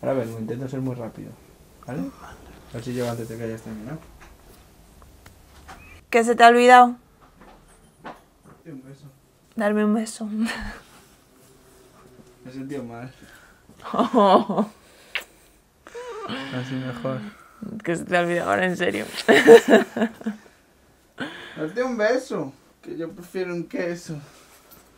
Ahora vengo, intento ser muy rápido. ¿Vale? A ver si llego antes de que hayas terminado. ¿Qué se te ha olvidado? Un beso. Darme un beso. Me he sentido mal. Así mejor. Que se te ha olvidado ahora, en serio. Darte un beso, que yo prefiero un queso.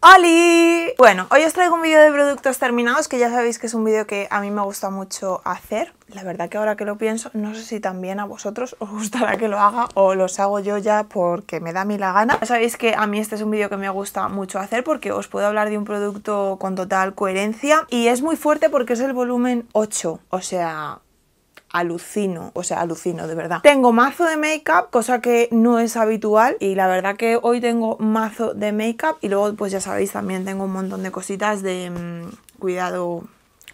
¡Holi! Bueno, hoy os traigo un vídeo de productos terminados que ya sabéis que es un vídeo que a mí me gusta mucho hacer. La verdad que ahora que lo pienso, no sé si también a vosotros os gustará que lo haga o los hago yo ya porque me da a mí la gana. Ya sabéis que a mí este es un vídeo que me gusta mucho hacer porque os puedo hablar de un producto con total coherencia y es muy fuerte porque es el volumen 8, o sea, alucino, o sea, alucino de verdad. Tengo mazo de make-up, cosa que no es habitual y la verdad que hoy tengo mazo de make-up y luego pues ya sabéis también tengo un montón de cositas de mm, cuidado,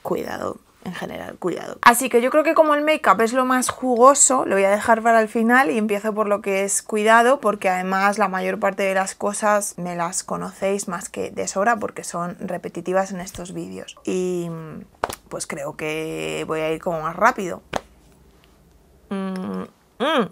cuidado, en general, cuidado. Así que yo creo que como el make-up es lo más jugoso, lo voy a dejar para el final y empiezo por lo que es cuidado, porque además la mayor parte de las cosas me las conocéis más que de sobra porque son repetitivas en estos vídeos. Y mm, pues creo que voy a ir como más rápido. 嗯嗯。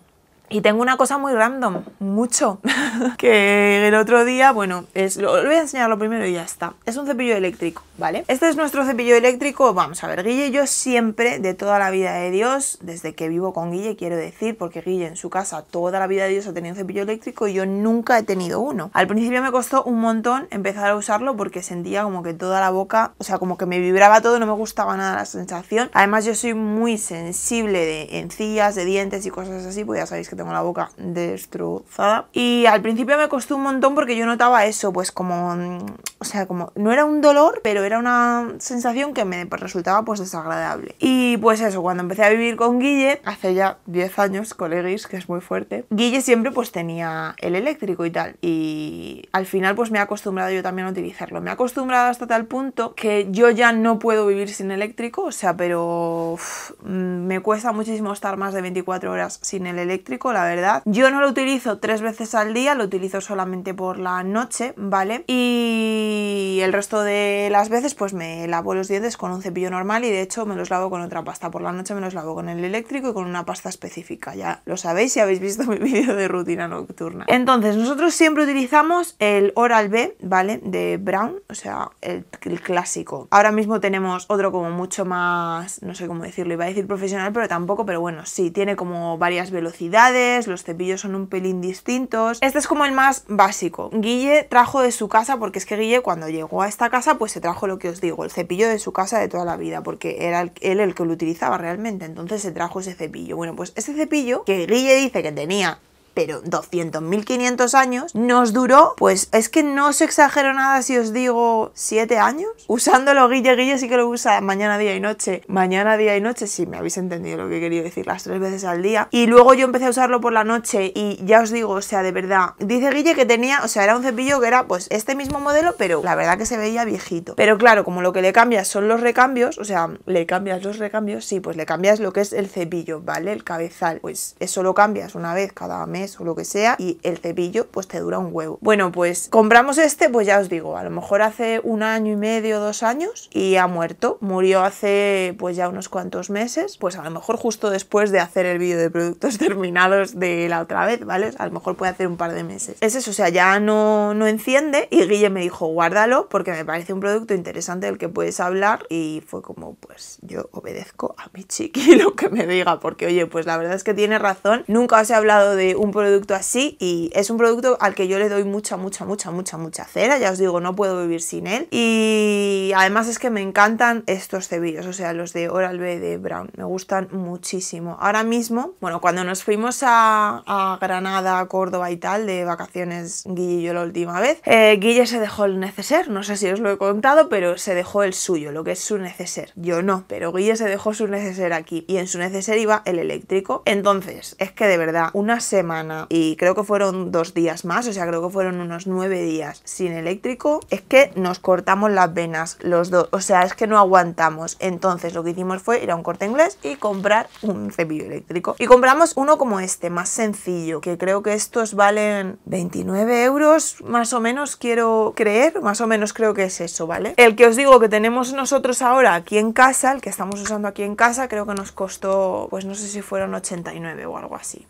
Y tengo una cosa muy random, mucho, que el otro día, bueno, es, lo, voy a enseñar lo primero y ya está. Es un cepillo eléctrico, ¿vale? Este es nuestro cepillo eléctrico, vamos a ver, Guille yo siempre, de toda la vida de Dios, desde que vivo con Guille, quiero decir, porque Guille en su casa toda la vida de Dios ha tenido un cepillo eléctrico y yo nunca he tenido uno. Al principio me costó un montón empezar a usarlo porque sentía como que toda la boca, o sea, como que me vibraba todo, no me gustaba nada la sensación. Además yo soy muy sensible de encías, de dientes y cosas así, pues ya sabéis que con la boca destrozada. Y al principio me costó un montón porque yo notaba eso, pues como, mm, o sea, como no era un dolor, pero era una sensación que me resultaba pues desagradable. Y pues eso, cuando empecé a vivir con Guille, hace ya 10 años, coleguis, que es muy fuerte, Guille siempre pues tenía el eléctrico y tal. Y al final pues me he acostumbrado yo también a utilizarlo. Me he acostumbrado hasta tal punto que yo ya no puedo vivir sin eléctrico, o sea, pero me cuesta muchísimo estar más de 24 horas sin el eléctrico la verdad. Yo no lo utilizo tres veces al día, lo utilizo solamente por la noche, ¿vale? Y el resto de las veces pues me lavo los dientes con un cepillo normal y de hecho me los lavo con otra pasta. Por la noche me los lavo con el eléctrico y con una pasta específica, ya lo sabéis si habéis visto mi vídeo de rutina nocturna. Entonces, nosotros siempre utilizamos el Oral B, ¿vale? De Brown, o sea, el clásico. Ahora mismo tenemos otro como mucho más, no sé cómo decirlo, iba a decir profesional, pero tampoco, pero bueno, sí, tiene como varias velocidades los cepillos son un pelín distintos. Este es como el más básico. Guille trajo de su casa, porque es que Guille cuando llegó a esta casa pues se trajo lo que os digo, el cepillo de su casa de toda la vida, porque era él el que lo utilizaba realmente, entonces se trajo ese cepillo. Bueno, pues ese cepillo que Guille dice que tenía pero 200.000, 500 años, nos duró, pues es que no os exagero nada si os digo 7 años. Usándolo Guille Guille sí que lo usa mañana, día y noche. Mañana, día y noche, si me habéis entendido lo que quería decir, las tres veces al día. Y luego yo empecé a usarlo por la noche y ya os digo, o sea, de verdad, dice Guille que tenía, o sea, era un cepillo que era pues este mismo modelo, pero la verdad que se veía viejito. Pero claro, como lo que le cambias son los recambios, o sea, le cambias los recambios, sí, pues le cambias lo que es el cepillo, ¿vale? El cabezal, pues eso lo cambias una vez cada mes o lo que sea y el cepillo pues te dura un huevo. Bueno, pues compramos este, pues ya os digo, a lo mejor hace un año y medio, dos años y ha muerto. Murió hace pues ya unos cuantos meses, pues a lo mejor justo después de hacer el vídeo de productos terminados de la otra vez, ¿vale? A lo mejor puede hacer un par de meses. Es eso, o sea, ya no, no enciende y Guille me dijo, guárdalo porque me parece un producto interesante del que puedes hablar y fue como, pues yo obedezco a mi chiqui lo que me diga porque oye, pues la verdad es que tiene razón. Nunca os he hablado de un producto así y es un producto al que yo le doy mucha, mucha, mucha, mucha, mucha cera, ya os digo, no puedo vivir sin él y además es que me encantan estos cebillos, o sea, los de Oral-B de Brown, me gustan muchísimo. Ahora mismo, bueno, cuando nos fuimos a, Granada, a Córdoba y tal, de vacaciones Guille y yo la última vez, eh, Guille se dejó el neceser, no sé si os lo he contado, pero se dejó el suyo, lo que es su neceser. Yo no, pero Guille se dejó su neceser aquí y en su neceser iba el eléctrico. Entonces, es que de verdad, una semana y creo que fueron dos días más, o sea, creo que fueron unos nueve días sin eléctrico, es que nos cortamos las venas los dos, o sea, es que no aguantamos. Entonces lo que hicimos fue ir a un corte inglés y comprar un cepillo eléctrico. Y compramos uno como este, más sencillo, que creo que estos valen 29 euros, más o menos quiero creer, más o menos creo que es eso, ¿vale? El que os digo que tenemos nosotros ahora aquí en casa, el que estamos usando aquí en casa, creo que nos costó, pues no sé si fueron 89 o algo así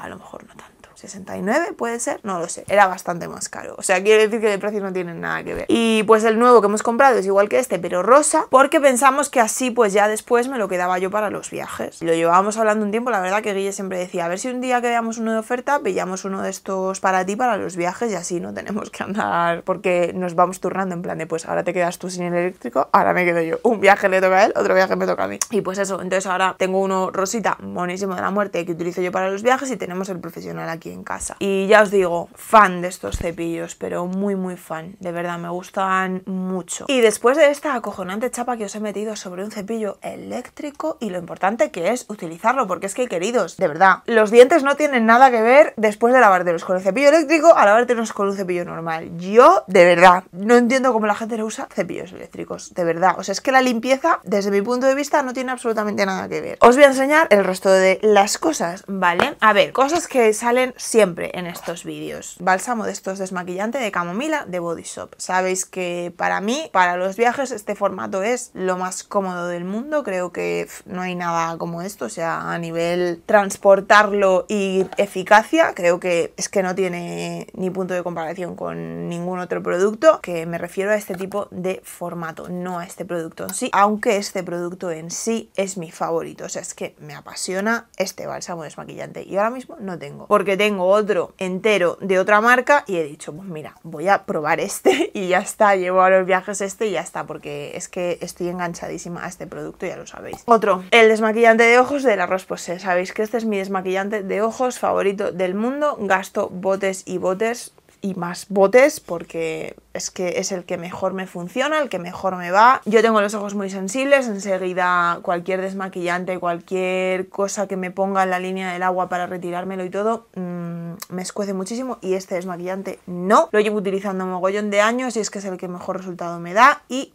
a lo mejor no tanto. 69 puede ser, no lo sé, era bastante más caro. O sea, quiere decir que de precio no tienen nada que ver. Y pues el nuevo que hemos comprado es igual que este, pero rosa, porque pensamos que así pues ya después me lo quedaba yo para los viajes. Lo llevábamos hablando un tiempo, la verdad que Guille siempre decía, a ver si un día que veamos uno de oferta, pillamos uno de estos para ti, para los viajes, y así no tenemos que andar, porque nos vamos turnando en plan de pues ahora te quedas tú sin el eléctrico, ahora me quedo yo. Un viaje le toca a él, otro viaje me toca a mí. Y pues eso, entonces ahora tengo uno rosita, buenísimo de la muerte, que utilizo yo para los viajes y tenemos el profesional aquí en casa. Y ya os digo, fan de estos cepillos, pero muy muy fan, de verdad, me gustan mucho. Y después de esta acojonante chapa que os he metido sobre un cepillo eléctrico y lo importante que es utilizarlo, porque es que queridos, de verdad, los dientes no tienen nada que ver después de lavártelos con el cepillo eléctrico a lavártelos con un cepillo normal. Yo, de verdad, no entiendo cómo la gente le usa cepillos eléctricos, de verdad. O sea, es que la limpieza, desde mi punto de vista, no tiene absolutamente nada que ver. Os voy a enseñar el resto de las cosas, ¿vale? A ver, cosas que salen siempre en estos vídeos. Bálsamo de estos desmaquillante de camomila de Body Shop. Sabéis que para mí, para los viajes, este formato es lo más cómodo del mundo. Creo que no hay nada como esto, o sea, a nivel transportarlo y eficacia, creo que es que no tiene ni punto de comparación con ningún otro producto, que me refiero a este tipo de formato, no a este producto en sí, aunque este producto en sí es mi favorito, o sea, es que me apasiona este bálsamo desmaquillante y ahora mismo no tengo, porque tengo tengo otro entero de otra marca y he dicho, pues mira, voy a probar este y ya está, llevo a los viajes este y ya está, porque es que estoy enganchadísima a este producto, ya lo sabéis. Otro, el desmaquillante de ojos de la roche pues, eh, sabéis que este es mi desmaquillante de ojos favorito del mundo, gasto botes y botes y más botes porque es que es el que mejor me funciona, el que mejor me va. Yo tengo los ojos muy sensibles, enseguida cualquier desmaquillante, cualquier cosa que me ponga en la línea del agua para retirármelo y todo, mm, me escuece muchísimo y este desmaquillante no. Lo llevo utilizando mogollón de años y es que es el que mejor resultado me da y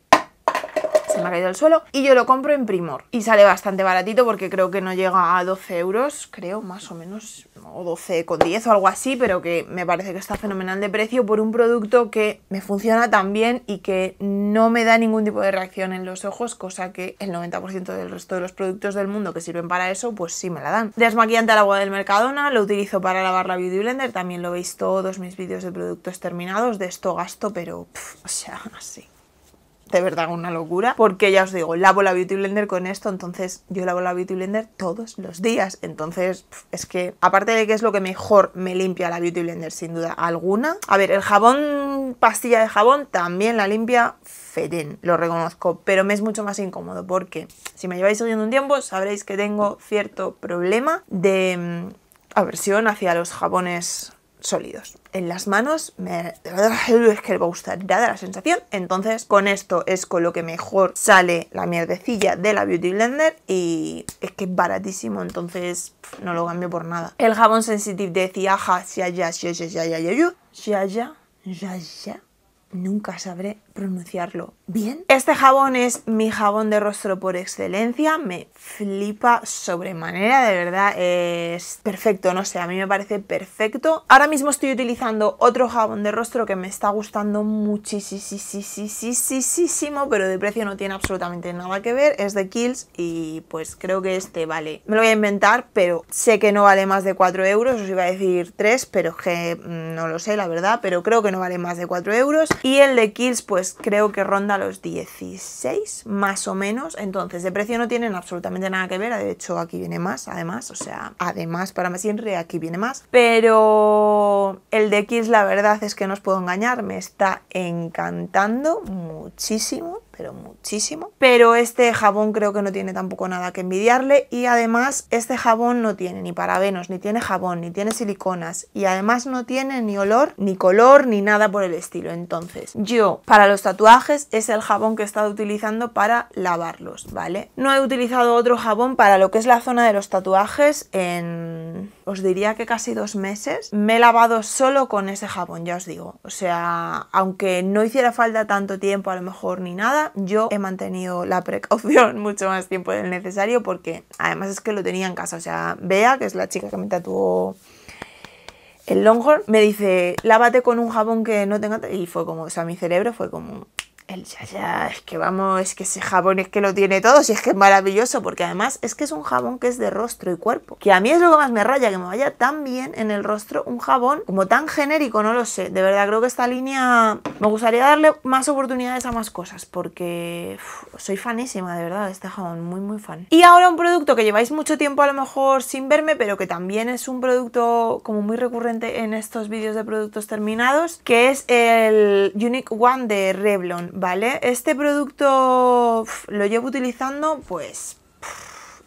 se me ha caído el suelo. Y yo lo compro en Primor. Y sale bastante baratito porque creo que no llega a 12 euros, creo, más o menos, o 12 con 10 o algo así, pero que me parece que está fenomenal de precio por un producto que me funciona tan bien y que no me da ningún tipo de reacción en los ojos, cosa que el 90% del resto de los productos del mundo que sirven para eso, pues sí me la dan. Desmaquillante al agua del Mercadona, lo utilizo para lavar la Beauty Blender, también lo veis todos mis vídeos de productos terminados, de esto gasto, pero pff, o sea, así de verdad una locura, porque ya os digo, lavo la Beauty Blender con esto, entonces yo lavo la Beauty Blender todos los días, entonces es que aparte de que es lo que mejor me limpia la Beauty Blender sin duda alguna, a ver, el jabón, pastilla de jabón también la limpia Feren, lo reconozco, pero me es mucho más incómodo porque si me lleváis siguiendo un tiempo sabréis que tengo cierto problema de mm, aversión hacia los jabones sólidos. En las manos me... es que va a gustar la sensación. Entonces con esto es con lo que mejor sale la mierdecilla de la Beauty Blender y es que es baratísimo, entonces no lo cambio por nada. El jabón sensitive de Ciaja, ya ya ya ya ya ya ya nunca sabré pronunciarlo bien. Este jabón es mi jabón de rostro por excelencia, me flipa sobremanera, de verdad es perfecto, no sé, a mí me parece perfecto. Ahora mismo estoy utilizando otro jabón de rostro que me está gustando muchísimo, pero de precio no tiene absolutamente nada que ver, es de Kills y pues creo que este vale, me lo voy a inventar, pero sé que no vale más de 4 euros, os iba a decir 3, pero que mm, no lo sé la verdad, pero creo que no vale más de 4 euros. Y el de Kills pues pues creo que ronda los 16 más o menos, entonces de precio no tienen absolutamente nada que ver, de hecho aquí viene más, además, o sea, además para siempre aquí viene más, pero el de X la verdad es que no os puedo engañar, me está encantando muchísimo muchísimo. Pero este jabón creo que no tiene tampoco nada que envidiarle y además este jabón no tiene ni parabenos, ni tiene jabón, ni tiene siliconas y además no tiene ni olor, ni color, ni nada por el estilo. Entonces, yo para los tatuajes es el jabón que he estado utilizando para lavarlos, ¿vale? No he utilizado otro jabón para lo que es la zona de los tatuajes en... Os diría que casi dos meses. Me he lavado solo con ese jabón, ya os digo. O sea, aunque no hiciera falta tanto tiempo a lo mejor ni nada, yo he mantenido la precaución mucho más tiempo del necesario porque además es que lo tenía en casa. O sea, Bea, que es la chica que me tatuó el Longhorn, me dice, lávate con un jabón que no tenga... Y fue como, o sea, mi cerebro fue como, ya, ya, es que vamos, es que ese jabón es que lo tiene todo, y es que es maravilloso, porque además es que es un jabón que es de rostro y cuerpo. Que a mí es lo que más me raya, que me vaya tan bien en el rostro un jabón como tan genérico, no lo sé. De verdad, creo que esta línea me gustaría darle más oportunidades a más cosas, porque soy fanísima, de verdad, de este jabón, muy, muy fan. Y ahora un producto que lleváis mucho tiempo a lo mejor sin verme, pero que también es un producto como muy recurrente en estos vídeos de productos terminados, que es el Unique One de Revlon. ¿vale? Este producto lo llevo utilizando pues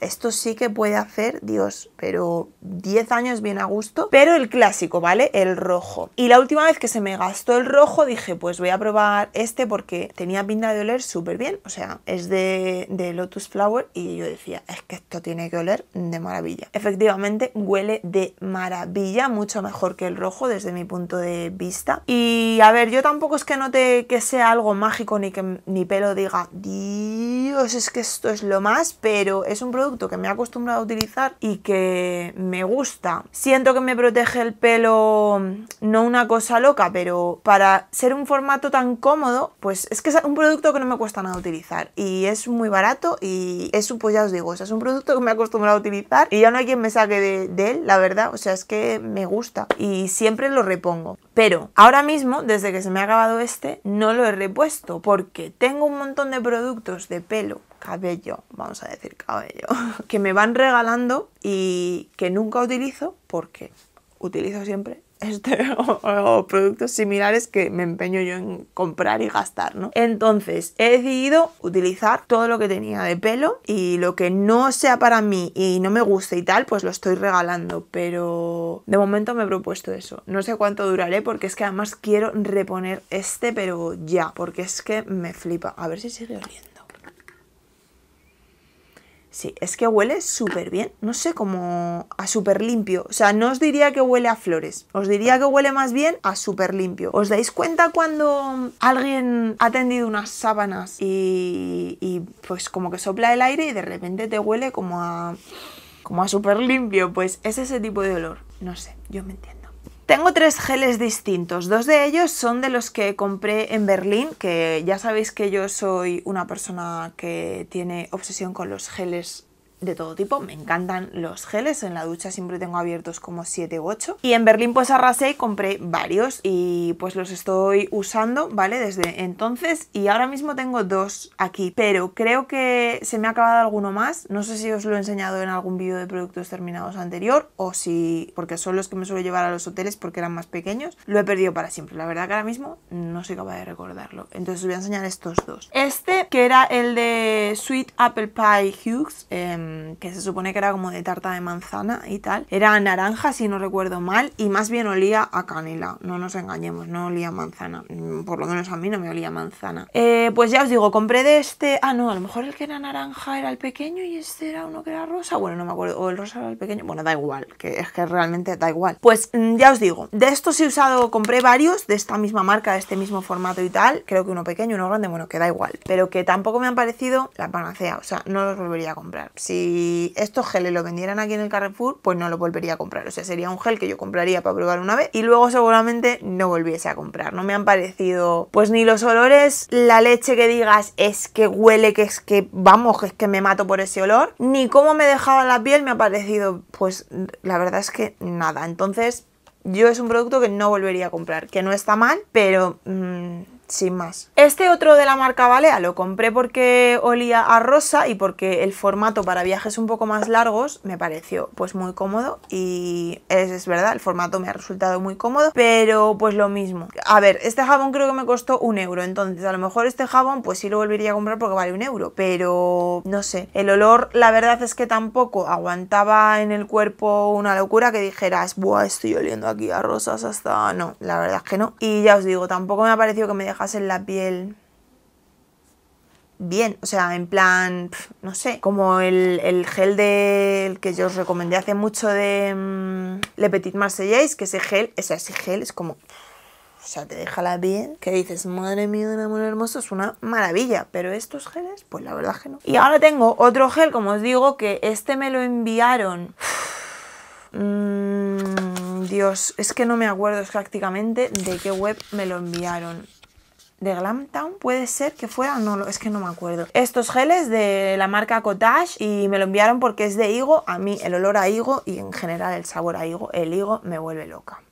esto sí que puede hacer, Dios, pero 10 años bien a gusto. Pero el clásico, ¿vale? El rojo. Y la última vez que se me gastó el rojo dije, pues voy a probar este porque tenía pinta de oler súper bien. O sea, es de, Lotus Flower y yo decía, es que esto tiene que oler de maravilla. Efectivamente, huele de maravilla, mucho mejor que el rojo desde mi punto de vista. Y a ver, yo tampoco es que note que sea algo mágico ni que mi pelo diga, Dios, es que esto es lo más, pero es un producto que me he acostumbrado a utilizar y que me gusta. Siento que me protege el pelo, mm, no una cosa loca, pero para ser un formato tan cómodo, pues es que es un producto que no me cuesta nada utilizar y es muy barato y eso pues ya os digo, es un producto que me he acostumbrado a utilizar y ya no hay quien me saque de, de él, la verdad, o sea, es que me gusta y siempre lo repongo. Pero ahora mismo, desde que se me ha acabado este, no lo he repuesto porque tengo un montón de productos de pelo cabello, vamos a decir cabello, que me van regalando y que nunca utilizo porque utilizo siempre este o, productos similares que me empeño yo en comprar y gastar, ¿no? Entonces he decidido utilizar todo lo que tenía de pelo y lo que no sea para mí y no me guste y tal, pues lo estoy regalando, pero de momento me he propuesto eso. No sé cuánto duraré porque es que además quiero reponer este, pero ya, porque es que me flipa. A ver si sigue oliendo. Sí, es que huele súper bien. No sé, como a súper limpio. O sea, no os diría que huele a flores. Os diría que huele más bien a súper limpio. ¿Os dais cuenta cuando alguien ha tendido unas sábanas y, pues como que sopla el aire y de repente te huele como a como a súper limpio, pues es ese tipo de olor. No sé, yo me entiendo. Tengo tres geles distintos, dos de ellos son de los que compré en Berlín, que ya sabéis que yo soy una persona que tiene obsesión con los geles de todo tipo. Me encantan los geles, en la ducha siempre tengo abiertos como 7 u 8. Y en Berlín pues arrasé y compré varios y pues los estoy usando, ¿vale? Desde entonces y ahora mismo tengo dos aquí, pero creo que se me ha acabado alguno más. No sé si os lo he enseñado en algún vídeo de productos terminados anterior o si, porque son los que me suelo llevar a los hoteles porque eran más pequeños, lo he perdido para siempre. La verdad que ahora mismo no soy capaz de recordarlo. Entonces os voy a enseñar estos dos. Este que era el de Sweet Apple Pie Hughes. Eh, Em, que se supone que era como de tarta de manzana y tal. Era naranja, si no recuerdo mal, y más bien olía a canela. No nos engañemos, no olía manzana. Mm, por lo menos a mí no me olía manzana. Eh, pues ya os digo, compré de este... Ah, no, a lo mejor el que era naranja era el pequeño y este era uno que era rosa. Bueno, no me acuerdo. O el rosa era el pequeño. Bueno, da igual, que es que realmente da igual. Pues mm, ya os digo, de estos he usado, compré varios de esta misma marca, de este mismo formato y tal. Creo que uno pequeño, uno grande, bueno, que da igual. Pero que tampoco me han parecido la panacea. O sea, no los volvería a comprar. sí estos geles lo vendieran aquí en el Carrefour, pues no lo volvería a comprar. O sea, sería un gel que yo compraría para probar una vez y luego seguramente no volviese a comprar. No me han parecido, pues ni los olores, la leche que digas es que huele, que es que vamos, que es que me mato por ese olor, ni cómo me dejaba la piel me ha parecido, pues la verdad es que nada. Entonces, yo es un producto que no volvería a comprar, que no está mal, pero... Mm, sin más. Este otro de la marca Balea lo compré porque olía a rosa y porque el formato para viajes un poco más largos me pareció pues muy cómodo y es, verdad, el formato me ha resultado muy cómodo, pero pues lo mismo. A ver, este jabón creo que me costó un euro, entonces a lo mejor este jabón pues sí lo volvería a comprar porque vale un euro, pero no sé, el olor la verdad es que tampoco aguantaba en el cuerpo una locura que dijeras, buah, estoy oliendo aquí a rosas hasta... No, la verdad es que no. Y ya os digo, tampoco me ha parecido que me dejara en la piel bien, o sea, en plan, no sé, como el, gel del que yo os recomendé hace mucho de mm, Le Petit Marseillais, que ese gel, ese, gel es como, o sea, te deja la piel, que dices, madre mía, un amor hermoso, es una maravilla, pero estos geles, pues la verdad que no. Y ahora tengo otro gel, como os digo, que este me lo enviaron... Mm, Dios, es que no me acuerdo prácticamente de qué web me lo enviaron de Glamtown puede ser que fuera, no, es que no me acuerdo. Estos geles de la marca Cottage y me lo enviaron porque es de higo. A mí el olor a higo y en general el sabor a higo, el higo me vuelve loca.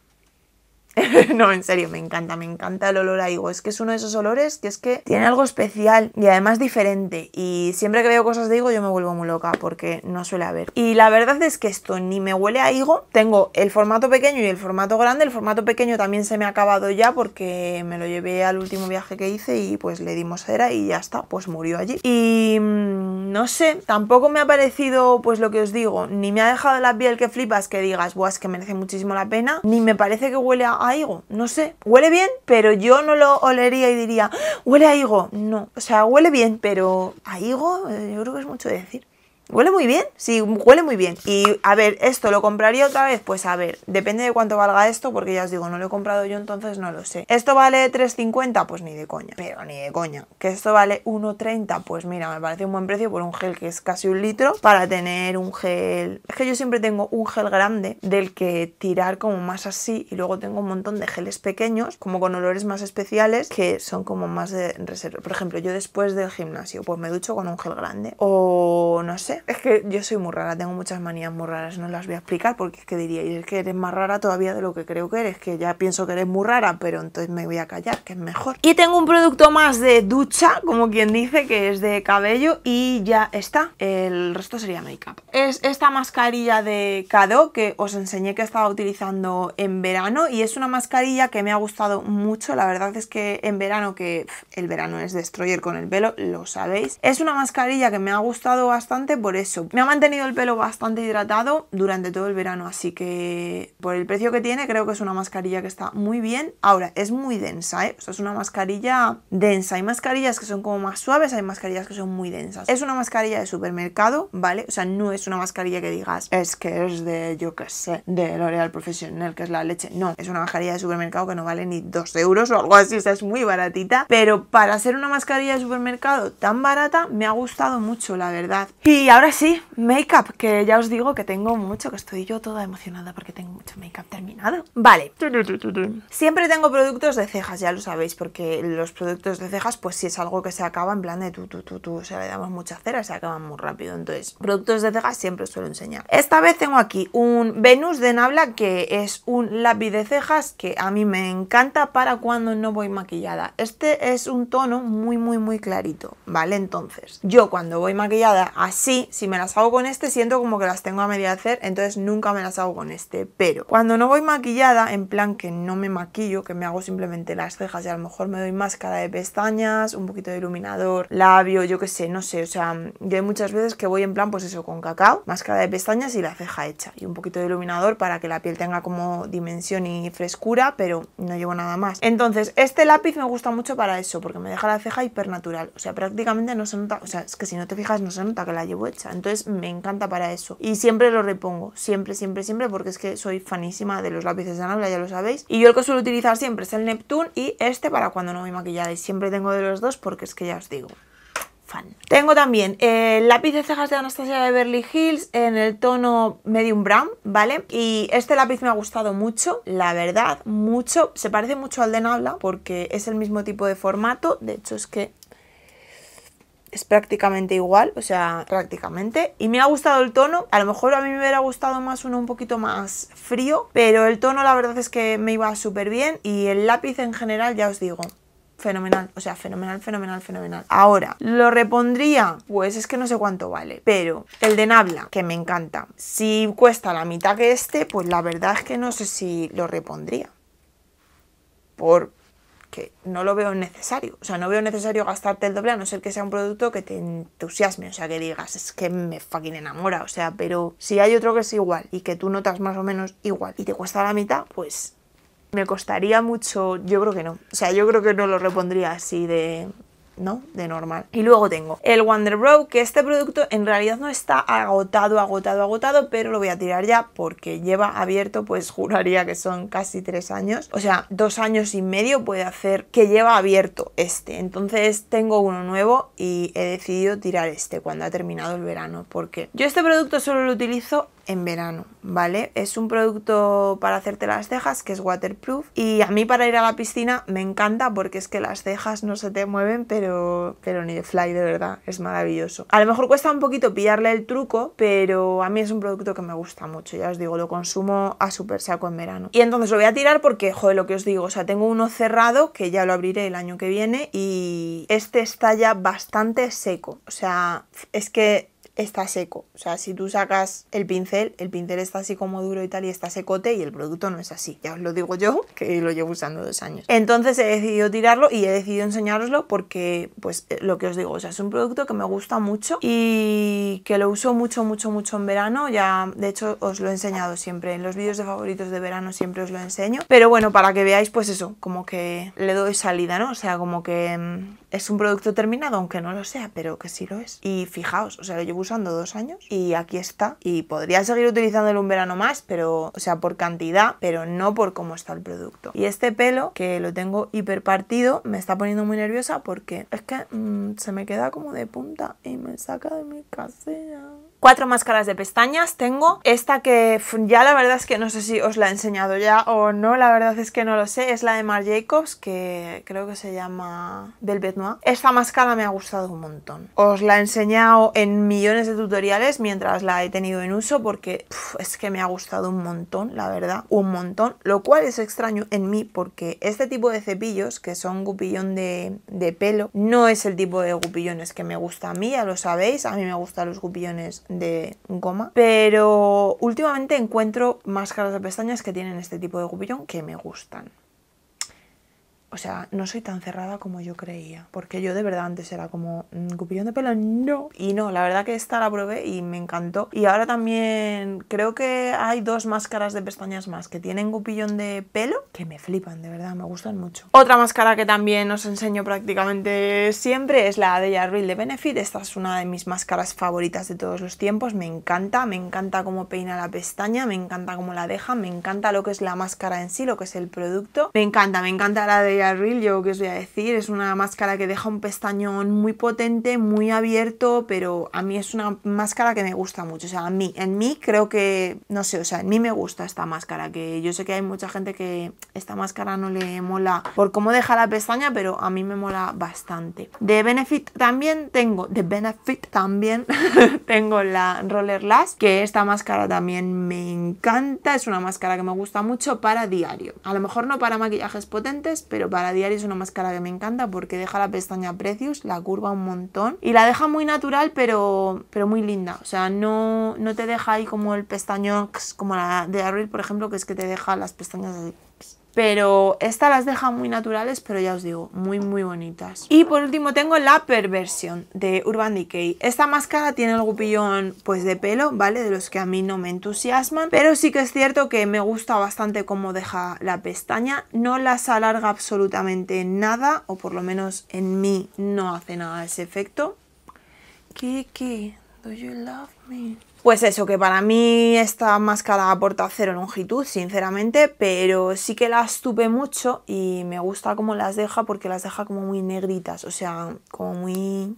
no, en serio, me encanta, me encanta el olor a higo. Es que es uno de esos olores que es que tiene algo especial y además diferente. Y siempre que veo cosas de higo yo me vuelvo muy loca porque no suele haber. Y la verdad es que esto ni me huele a higo. Tengo el formato pequeño y el formato grande. El formato pequeño también se me ha acabado ya porque me lo llevé al último viaje que hice y pues le dimos cera y ya está, pues murió allí. Y mm, no sé, tampoco me ha parecido pues lo que os digo, ni me ha dejado la piel que flipas que digas, buah, es que merece muchísimo la pena, ni me parece que huele a a no sé, huele bien, pero yo no lo olería y diría, ¡Ah, huele a higo, no, o sea, huele bien, pero a higo eh, yo creo que es mucho decir. Huele muy bien, sí, huele muy bien. Y a ver, ¿esto lo compraría otra vez? Pues a ver, depende de cuánto valga esto, porque ya os digo, no lo he comprado yo, entonces no lo sé. ¿Esto vale 3,50? Pues ni de coña, pero ni de coña. ¿Que esto vale 1,30? Pues mira, me parece un buen precio por un gel que es casi un litro, para tener un gel... Es que yo siempre tengo un gel grande del que tirar como más así, y luego tengo un montón de geles pequeños, como con olores más especiales, que son como más de reserva. Por ejemplo, yo después del gimnasio, pues me ducho con un gel grande, o no sé, es que yo soy muy rara, tengo muchas manías muy raras, no las voy a explicar porque es que diríais, es que eres más rara todavía de lo que creo que eres, que ya pienso que eres muy rara, pero entonces me voy a callar, que es mejor. Y tengo un producto más de ducha, como quien dice, que es de cabello y ya está, el resto sería make-up. Es esta mascarilla de Kado que os enseñé que estaba utilizando en verano y es una mascarilla que me ha gustado mucho, la verdad es que en verano, que el verano es destroyer con el pelo, lo sabéis, es una mascarilla que me ha gustado bastante por eso. Me ha mantenido el pelo bastante hidratado durante todo el verano, así que por el precio que tiene creo que es una mascarilla que está muy bien. Ahora, es muy densa, ¿eh? O es una mascarilla densa. Hay mascarillas que son como más suaves, hay mascarillas que son muy densas. Es una mascarilla de supermercado, ¿vale? O sea, no es una mascarilla que digas, es que es de, yo qué sé, de L'Oreal Profesional, que es la leche. No, es una mascarilla de supermercado que no vale ni 2 euros o algo así, o sea, es muy baratita. Pero para ser una mascarilla de supermercado tan barata, me ha gustado mucho, la verdad. Y ahora sí, make-up, que ya os digo que tengo mucho, que estoy yo toda emocionada porque tengo mucho make-up terminado. Vale. Siempre tengo productos de cejas, ya lo sabéis, porque los productos de cejas, pues si es algo que se acaba en plan de tú, tú, tú, tú, o sea, le damos mucha cera, se acaban muy rápido. Entonces, productos de cejas siempre os suelo enseñar. Esta vez tengo aquí un Venus de Nabla, que es un lápiz de cejas que a mí me encanta para cuando no voy maquillada. Este es un tono muy, muy, muy clarito, ¿vale? Entonces, yo cuando voy maquillada así, si me las hago con este, siento como que las tengo a media hacer, entonces nunca me las hago con este. Pero cuando no voy maquillada, en plan que no me maquillo, que me hago simplemente las cejas y a lo mejor me doy máscara de pestañas, un poquito de iluminador, labio, yo qué sé, no sé. O sea, yo hay muchas veces que voy en plan, pues eso, con cacao, máscara de pestañas y la ceja hecha. Y un poquito de iluminador para que la piel tenga como dimensión y frescura, pero no llevo nada más. Entonces, este lápiz me gusta mucho para eso, porque me deja la ceja hipernatural. O sea, prácticamente no se nota, o sea, es que si no te fijas no se nota que la llevo entonces me encanta para eso. Y siempre lo repongo, siempre, siempre, siempre, porque es que soy fanísima de los lápices de nabla, ya lo sabéis. Y yo el que suelo utilizar siempre es el Neptune y este para cuando no me maquillada. siempre tengo de los dos porque es que ya os digo, Fan. Tengo también el eh, lápiz de cejas de Anastasia Beverly Hills en el tono medium brown, ¿vale? Y este lápiz me ha gustado mucho, la verdad, mucho. Se parece mucho al de Nabla porque es el mismo tipo de formato, de hecho es que es prácticamente igual, o sea, prácticamente. Y me ha gustado el tono, a lo mejor a mí me hubiera gustado más uno un poquito más frío, pero el tono la verdad es que me iba súper bien y el lápiz en general ya os digo, fenomenal, o sea, fenomenal, fenomenal, fenomenal. Ahora, ¿lo repondría? Pues es que no sé cuánto vale, pero el de Nabla, que me encanta, si cuesta la mitad que este, pues la verdad es que no sé si lo repondría. Por que no lo veo necesario. O sea, no veo necesario gastarte el doble a no ser que sea un producto que te entusiasme, o sea, que digas, es que me fucking enamora, o sea, pero si hay otro que es igual y que tú notas más o menos igual y te cuesta la mitad, pues me costaría mucho, yo creo que no. O sea, yo creo que no lo repondría así de ¿no? De normal. Y luego tengo el Wonder Brow, que este producto en realidad no está agotado, agotado, agotado, pero lo voy a tirar ya porque lleva abierto, pues juraría que son casi tres años. O sea, dos años y medio puede hacer que lleva abierto este. Entonces tengo uno nuevo y he decidido tirar este cuando ha terminado el verano, porque yo este producto solo lo utilizo en verano, ¿vale? Es un producto para hacerte las cejas que es waterproof y a mí para ir a la piscina me encanta porque es que las cejas no se te mueven, pero, pero ni de fly, de verdad, es maravilloso. A lo mejor cuesta un poquito pillarle el truco, pero a mí es un producto que me gusta mucho, ya os digo, lo consumo a súper saco en verano. Y entonces lo voy a tirar porque, joder, lo que os digo, o sea, tengo uno cerrado que ya lo abriré el año que viene y este está ya bastante seco, o sea, es que está seco. O sea, si tú sacas el pincel, el pincel está así como duro y tal y está secote y el producto no es así. Ya os lo digo yo, que lo llevo usando dos años. Entonces he decidido tirarlo y he decidido enseñároslo porque, pues, eh, lo que os digo, o sea, es un producto que me gusta mucho y que lo uso mucho, mucho, mucho en verano. Ya, de hecho, os lo he enseñado siempre. En los vídeos de favoritos de verano siempre os lo enseño. Pero bueno, para que veáis, pues eso, como que le doy salida, ¿no? O sea, como que... Mm, es un producto terminado, aunque no lo sea, pero que sí lo es. Y fijaos, o sea, lo llevo usando dos años y aquí está. Y podría seguir utilizándolo un verano más, pero, o sea, por cantidad, pero no por cómo está el producto. Y este pelo, que lo tengo hiper partido, me está poniendo muy nerviosa porque es que mm, se me queda como de punta y me saca de mi casera cuatro máscaras de pestañas tengo. Esta que ya la verdad es que no sé si os la he enseñado ya o no, la verdad es que no lo sé. Es la de Marc Jacobs, que creo que se llama Velvet Noir. Esta máscara me ha gustado un montón. Os la he enseñado en millones de tutoriales mientras la he tenido en uso porque es que me ha gustado un montón, la verdad, un montón. Lo cual es extraño en mí porque este tipo de cepillos, que son gupillón de, de pelo, no es el tipo de gupillones que me gusta a mí, ya lo sabéis. A mí me gustan los gupillones de goma. Pero últimamente encuentro máscaras de pestañas que tienen este tipo de cupillón que me gustan o sea, no soy tan cerrada como yo creía, porque yo de verdad antes era como, mm, cupillón de pelo, no. Y no, la verdad que esta la probé y me encantó. Y ahora también creo que hay dos máscaras de pestañas más que tienen cupillón de pelo, que me flipan, de verdad, me gustan mucho. Otra máscara que también os enseño prácticamente siempre es la de Yarville de Benefit. Esta es una de mis máscaras favoritas de todos los tiempos, me encanta, me encanta cómo peina la pestaña, me encanta cómo la deja, me encanta lo que es la máscara en sí, lo que es el producto. Me encanta, me encanta la de Real yo que os voy a decir, es una máscara que deja un pestañón muy potente, muy abierto, pero a mí es una máscara que me gusta mucho, o sea, a mí, en mí creo que, no sé, o sea, en mí me gusta esta máscara, que yo sé que hay mucha gente que esta máscara no le mola por cómo deja la pestaña, pero a mí me mola bastante. De Benefit también tengo, de Benefit también tengo la Roller Lash, que esta máscara también me encanta, es una máscara que me gusta mucho para diario, a lo mejor no para maquillajes potentes, pero para diario es una máscara que me encanta porque deja la pestaña precios la curva un montón y la deja muy natural pero, pero muy linda. O sea, no, no te deja ahí como el pestañón, como la de Ariel, por ejemplo, que es que te deja las pestañas así. Pero esta las deja muy naturales, pero ya os digo, muy muy bonitas. Y por último tengo la Perversion de Urban Decay. Esta máscara tiene el gupillón pues de pelo, ¿vale? De los que a mí no me entusiasman, pero sí que es cierto que me gusta bastante cómo deja la pestaña. No las alarga absolutamente nada, o por lo menos en mí no hace nada ese efecto. Kiki, do you love me? Pues eso, que para mí esta máscara aporta cero longitud, sinceramente, pero sí que las tupe mucho y me gusta cómo las deja porque las deja como muy negritas, o sea, como muy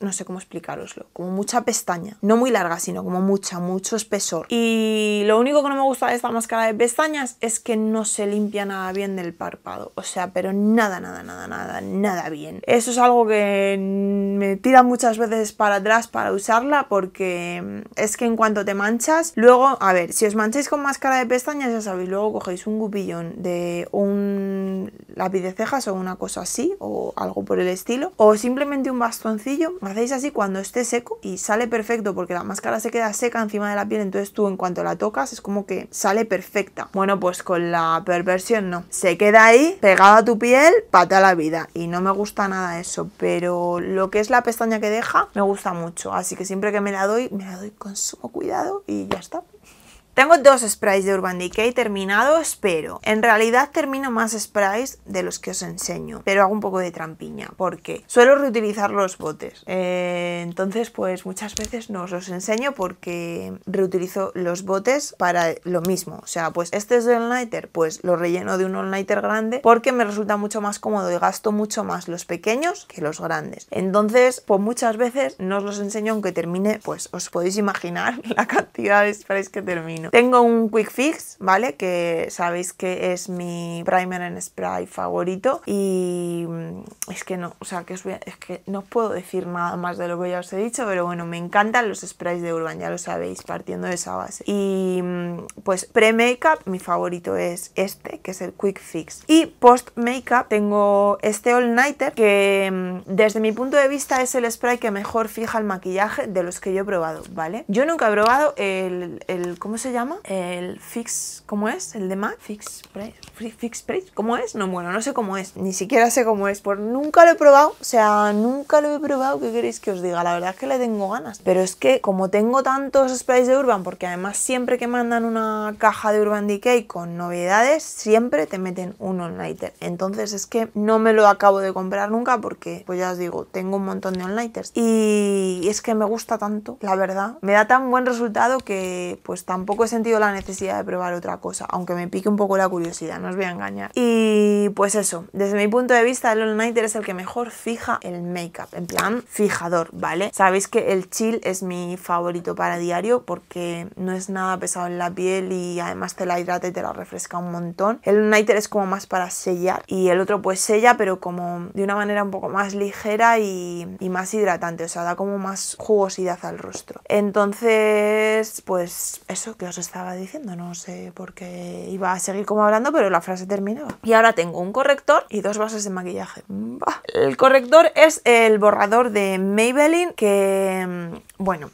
no sé cómo explicaroslo, como mucha pestaña, no muy larga, sino como mucha, mucho espesor. Y lo único que no me gusta de esta máscara de pestañas es que no se limpia nada bien del párpado, o sea, pero nada, nada, nada, nada, nada bien. Eso es algo que me tira muchas veces para atrás para usarla porque es que en cuanto te manchas, luego, a ver, si os mancháis con máscara de pestañas, ya sabéis, luego cogéis un gupillón de un lápiz de cejas o una cosa así, o algo por el estilo, o simplemente un bastón lo hacéis así cuando esté seco y sale perfecto porque la máscara se queda seca encima de la piel, entonces tú en cuanto la tocas es como que sale perfecta. Bueno, pues con la perversión no. Se queda ahí pegada a tu piel pata la vida y no me gusta nada eso, pero lo que es la pestaña que deja me gusta mucho, así que siempre que me la doy, me la doy con sumo cuidado y ya está. Tengo dos sprays de Urban Decay terminados, pero en realidad termino más sprays de los que os enseño. Pero hago un poco de trampiña, porque suelo reutilizar los botes. Eh, entonces, pues muchas veces no os los enseño porque reutilizo los botes para lo mismo. O sea, pues este es el All Nighter, pues lo relleno de un All Nighter grande porque me resulta mucho más cómodo y gasto mucho más los pequeños que los grandes. Entonces, pues muchas veces no os los enseño aunque termine, pues os podéis imaginar la cantidad de sprays que termino. Tengo un Quick Fix, ¿vale? Que sabéis que es mi primer en spray favorito y mm, es que no, o sea, que os voy a, es que no puedo decir nada más de lo que ya os he dicho, pero bueno, me encantan los sprays de Urban, ya lo sabéis, partiendo de esa base. Y mm, pues pre-makeup, mi favorito es este, que es el Quick Fix. Y post-makeup tengo este All Nighter, que mm, desde mi punto de vista es el spray que mejor fija el maquillaje de los que yo he probado, ¿vale? Yo nunca he probado el, ¿cómo se llama? llama? El fix, ¿cómo es? El de Mac, fix price, fix price, ¿cómo es? No, bueno, no sé cómo es, ni siquiera sé cómo es, por nunca lo he probado, o sea, nunca lo he probado, ¿qué queréis que os diga? La verdad es que le tengo ganas, pero es que como tengo tantos sprays de Urban, porque además siempre que mandan una caja de Urban Decay con novedades, siempre te meten un all-nighter, entonces es que no me lo acabo de comprar nunca porque, pues ya os digo, tengo un montón de all-nighters y es que me gusta tanto, la verdad, me da tan buen resultado que pues tampoco he sentido la necesidad de probar otra cosa, aunque me pique un poco la curiosidad, no os voy a engañar. Y pues eso, desde mi punto de vista, el All Nighter es el que mejor fija el make-up, en plan fijador, ¿vale? Sabéis que el chill es mi favorito para diario porque no es nada pesado en la piel y además te la hidrata y te la refresca un montón. El All Nighter es como más para sellar y el otro pues sella, pero como de una manera un poco más ligera y, más hidratante, o sea, da como más jugosidad al rostro. Entonces, pues eso, que estaba diciendo, no sé por qué iba a seguir como hablando, pero la frase terminaba. Y ahora tengo un corrector y dos bases de maquillaje. El corrector es el borrador de Maybelline que, mm, bueno,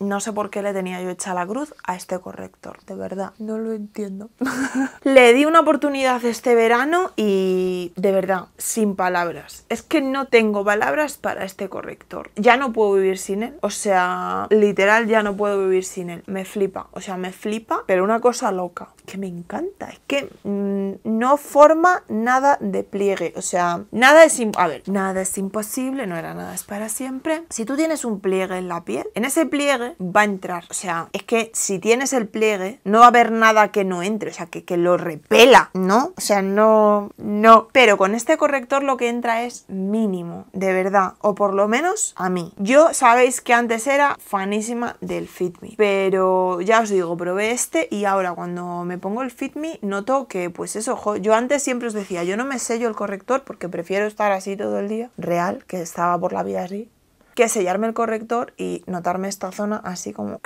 no sé por qué le tenía yo hecha la cruz a este corrector, de verdad, no lo entiendo. le di una oportunidad este verano y de verdad, sin palabras. Es que no tengo palabras para este corrector. Ya no puedo vivir sin él, o sea, literal ya no puedo vivir sin él. Me flipa, o sea, me flipa, pero una cosa loca que me encanta. Es que mm, no forma nada de pliegue. O sea, nada es... A ver, nada es imposible, no era nada, es para siempre. Si tú tienes un pliegue en la piel, en ese pliegue va a entrar. O sea, es que si tienes el pliegue, no va a haber nada que no entre. O sea, que, que lo repela, ¿no? O sea, no... No. Pero con este corrector lo que entra es mínimo, de verdad. O por lo menos a mí. Yo sabéis que antes era fanísima del Fit Me. Pero ya os digo, probé este y ahora cuando me pongo el Fit Me noto que, pues eso, yo antes siempre os decía, yo no me sello el corrector porque prefiero estar así todo el día, real, que estaba por la vida así, que sellarme el corrector y notarme esta zona así como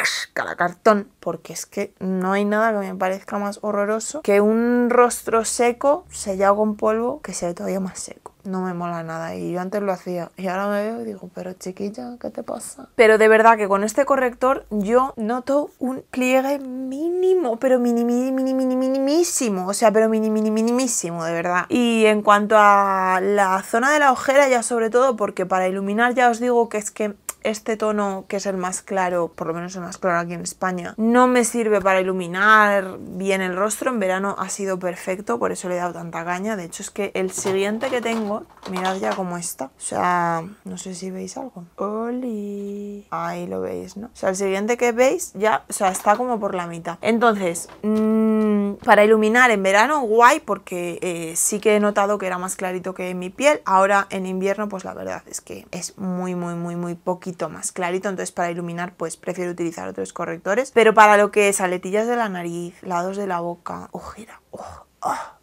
cartón, porque es que no hay nada que me parezca más horroroso que un rostro seco sellado con polvo que se ve todavía más seco no me mola nada. Y yo antes lo hacía. Y ahora me veo y digo, pero chiquilla, ¿qué te pasa? Pero de verdad que con este corrector yo noto un pliegue mínimo, pero mini, mini, mini, mini, minimísimo. O sea, pero mini, mini, minimísimo, de verdad. Y en cuanto a la zona de la ojera, ya sobre todo, porque para iluminar ya os digo que es que este tono, que es el más claro, por lo menos el más claro aquí en España, no me sirve para iluminar bien el rostro. En verano ha sido perfecto, por eso le he dado tanta caña. De hecho, es que el siguiente que tengo, mirad ya cómo está. O sea, no sé si veis algo. ¡Oli! Ahí lo veis, ¿no? O sea, el siguiente que veis ya, o sea, está como por la mitad. Entonces, mm, para iluminar en verano, guay, porque eh, sí que he notado que era más clarito que mi piel. Ahora en invierno, pues la verdad es que es muy, muy, muy, muy poquito más clarito, entonces para iluminar pues prefiero utilizar otros correctores, pero para lo que es aletillas de la nariz, lados de la boca, ojera, oh, ah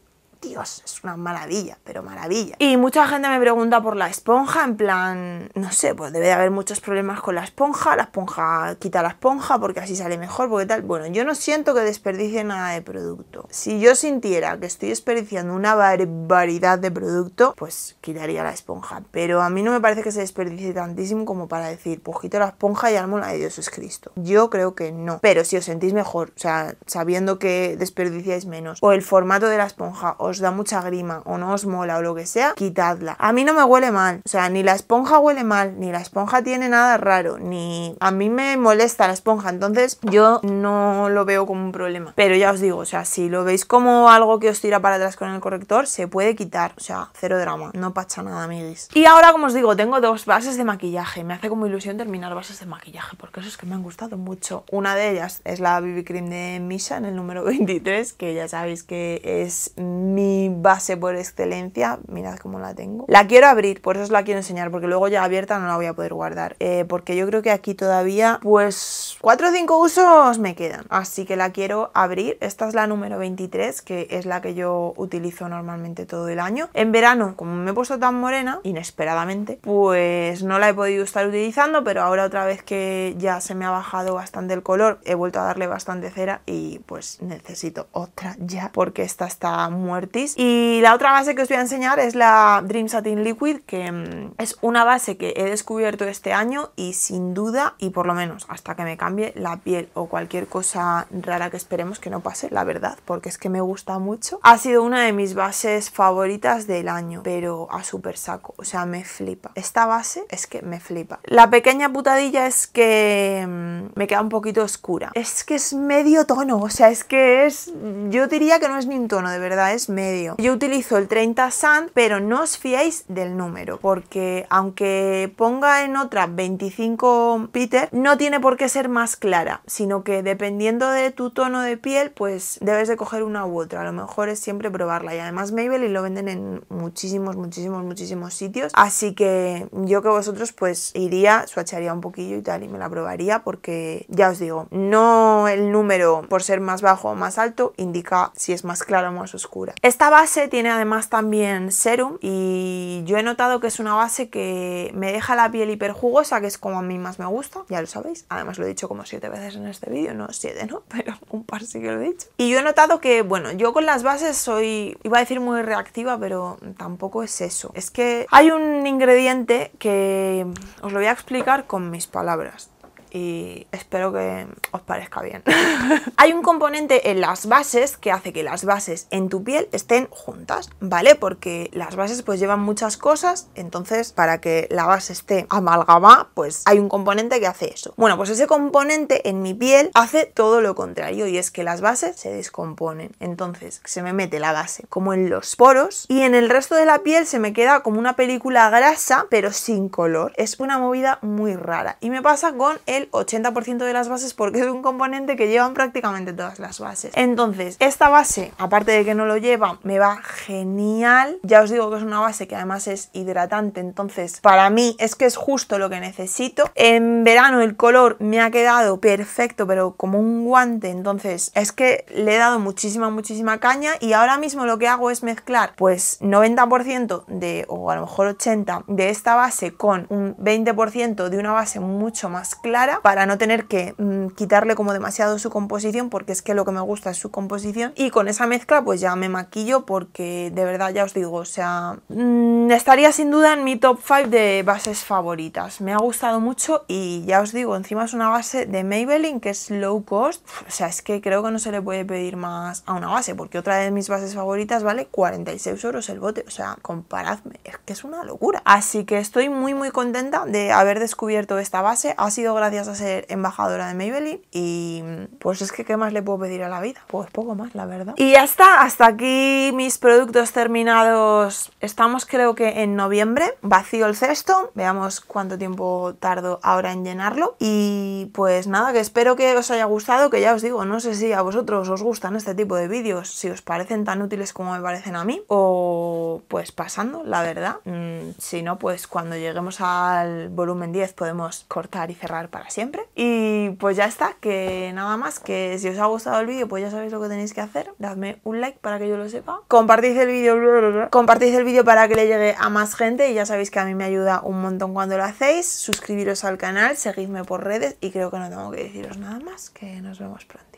es una maravilla, pero maravilla. Y mucha gente me pregunta por la esponja, en plan, no sé, pues debe de haber muchos problemas con la esponja, la esponja, quita la esponja porque así sale mejor, porque tal. Bueno, yo no siento que desperdicie nada de producto. Si yo sintiera que estoy desperdiciando una barbaridad de producto, pues quitaría la esponja. Pero a mí no me parece que se desperdicie tantísimo como para decir, pues quito la esponja y armo la de Dios es Cristo. Yo creo que no. Pero si os sentís mejor, o sea, sabiendo que desperdiciáis menos, o el formato de la esponja os da mucha grima o no os mola o lo que sea, quitadla. A mí no me huele mal, o sea, ni la esponja huele mal, ni la esponja tiene nada raro, ni a mí me molesta la esponja, entonces yo no lo veo como un problema. Pero ya os digo, o sea, si lo veis como algo que os tira para atrás con el corrector, se puede quitar, o sea, cero drama, no pasa nada, amiguis. Y ahora, como os digo, tengo dos bases de maquillaje, me hace como ilusión terminar bases de maquillaje, porque eso es que me han gustado mucho. Una de ellas es la BB Cream de Misha en el número 23, que ya sabéis que es mi base por excelencia. Mirad cómo la tengo. La quiero abrir, por eso os la quiero enseñar, porque luego ya abierta no la voy a poder guardar. Eh, porque yo creo que aquí todavía, pues, 4 o 5 usos me quedan. Así que la quiero abrir. Esta es la número 23, que es la que yo utilizo normalmente todo el año. En verano, como me he puesto tan morena, inesperadamente, pues no la he podido estar utilizando, pero ahora otra vez que ya se me ha bajado bastante el color, he vuelto a darle bastante cera y pues necesito otra ya, porque esta está muertis y la otra base que os voy a enseñar es la Dream Satin Liquid, que mm, es una base que he descubierto este año y sin duda, y por lo menos hasta que me cambie la piel o cualquier cosa rara que esperemos que no pase, la verdad, porque es que me gusta mucho, ha sido una de mis bases favoritas del año, pero a súper saco, o sea, me flipa. Esta base es que me flipa. La pequeña putadilla es que mm, me queda un poquito oscura. Es que es medio tono, o sea, es que es, yo diría que no es ni un tono, de verdad, es medio. Yo utilizo el 30 Sand, pero no os fiéis del número, porque aunque ponga en otra 25 Peter, no tiene por qué ser más clara, sino que dependiendo de tu tono de piel, pues debes de coger una u otra. A lo mejor es siempre probarla. Y además Maybelline lo venden en muchísimos, muchísimos, muchísimos sitios. Así que yo que vosotros pues iría, swatcharía un poquillo y tal, y me la probaría porque ya os digo, no el número por ser más bajo o más alto indica si es más clara o más oscura. Esta base tiene además también serum y yo he notado que es una base que me deja la piel hiper jugosa, que es como a mí más me gusta, ya lo sabéis. Además lo he dicho como siete veces en este vídeo, no siete, ¿no? Pero un par sí que lo he dicho. Y yo he notado que, bueno, yo con las bases soy, iba a decir muy reactiva, pero tampoco es eso. Es que hay un ingrediente que os lo voy a explicar con mis palabras y espero que os parezca bien. Hay un componente en las bases que hace que las bases en tu piel estén juntas, ¿vale? Porque las bases pues llevan muchas cosas, entonces para que la base esté amalgamada, pues hay un componente que hace eso. Bueno, pues ese componente en mi piel hace todo lo contrario y es que las bases se descomponen. Entonces se me mete la base como en los poros y en el resto de la piel se me queda como una película grasa pero sin color. Es una movida muy rara y me pasa con el 80% de las bases porque es un componente que llevan prácticamente todas las bases. Entonces, esta base, aparte de que no lo lleva, me va genial. Ya os digo que es una base que además es hidratante, entonces para mí es que es justo lo que necesito. En verano el color me ha quedado perfecto, pero como un guante, entonces es que le he dado muchísima, muchísima caña y ahora mismo lo que hago es mezclar pues 90% de, o a lo mejor 80% de esta base con un 20% de una base mucho más clara para no tener que mm, quitarle como demasiado su composición porque es que lo que me gusta es su composición y con esa mezcla pues ya me maquillo porque de verdad ya os digo, o sea, mm, estaría sin duda en mi top 5 de bases favoritas. Me ha gustado mucho y ya os digo, encima es una base de Maybelline que es low cost, o sea, es que creo que no se le puede pedir más a una base porque otra de mis bases favoritas vale 46 euros el bote, o sea, comparadme, es que es una locura. Así que estoy muy muy contenta de haber descubierto esta base, ha sido gracias a ser embajadora de Maybelline. Y mm, pues es que, ¿qué más le puedo pedir a la vida? Pues poco más, la verdad. Y ya está, hasta aquí mis productos terminados. Estamos creo que en noviembre. Vacío el cesto, veamos cuánto tiempo tardo ahora en llenarlo. Y pues nada, que espero que os haya gustado, que ya os digo, no sé si a vosotros os gustan este tipo de vídeos, si os parecen tan útiles como me parecen a mí, o pues pasando, la verdad. Mm, si no, pues cuando lleguemos al volumen 10 podemos cortar y cerrar para siempre. Y pues ya está, que nada más, que si os ha gustado el vídeo, pues ya sabéis lo que tenéis que hacer. Dadme un like para que yo lo sepa. Compartid el vídeo, compartid el vídeo para que le llegue a más gente y ya sabéis que a mí me ayuda un montón cuando lo hacéis. Suscribiros al canal, seguidme por redes y creo que no tengo que deciros nada más, que nos vemos pronto.